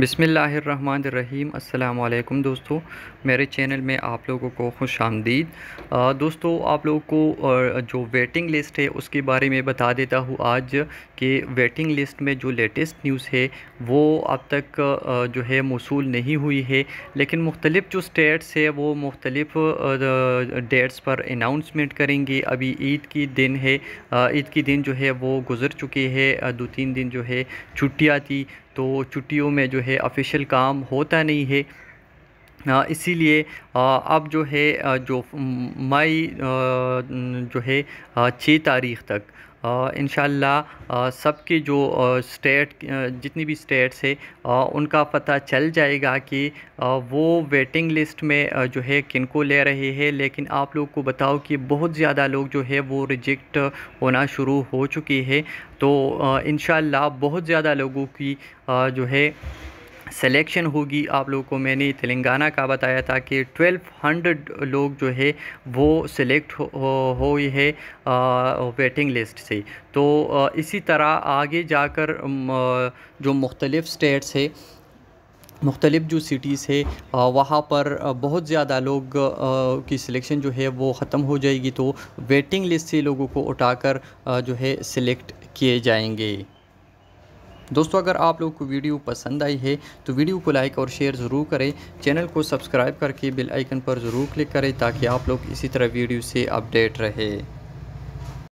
बिसमीम अल्लाम दोस्तों मेरे चैनल में आप लोगों को खुश आमदीद दोस्तों आप लोगों को जो वेटिंग लिस्ट है उसके बारे में बता देता हूँ आज कि वेटिंग लिस्ट में जो लेटेस्ट न्यूज़ है वो अब तक जो है मौसू नहीं हुई है लेकिन मुख्तलिफ़ जो स्टेट्स है वो मुख्तलिफ़ डेट्स पर अनाउंसमेंट करेंगे अभी ईद की दिन है ईद की दिन जो है वो गुज़र चुके हैं दो तीन दिन जो है छुट्टियाँ थी तो छुट्टियों में जो है ऑफिशियल काम होता नहीं है इसीलिए अब जो है जो मई जो है छः तारीख तक इन सबके जो स्टेट जितनी भी स्टेट्स है उनका पता चल जाएगा कि वो वेटिंग लिस्ट में जो है किन को ले रहे हैं लेकिन आप लोग को बताओ कि बहुत ज़्यादा लोग जो है वो रिजेक्ट होना शुरू हो चुकी है तो इन बहुत ज़्यादा लोगों की जो है सेलेक्शन होगी आप लोगों को मैंने तेलंगाना का बताया था कि 1200 लोग जो है वो सिलेक्ट हो, हुई है वेटिंग लिस्ट से तो इसी तरह आगे जाकर जो मुख्तलिफ़ स्टेट्स है मुख्तलिफ़ जो सिटीज़ है वहाँ पर बहुत ज़्यादा लोग की सिलेक्शन जो है वो ख़त्म हो जाएगी तो वेटिंग लिस्ट से लोगों को उठाकर जो है सिलेक्ट किए जाएंगे दोस्तों अगर आप लोग को वीडियो पसंद आई है तो वीडियो को लाइक और शेयर ज़रूर करें चैनल को सब्सक्राइब करके बेल आइकन पर ज़रूर क्लिक करें ताकि आप लोग इसी तरह वीडियो से अपडेट रहे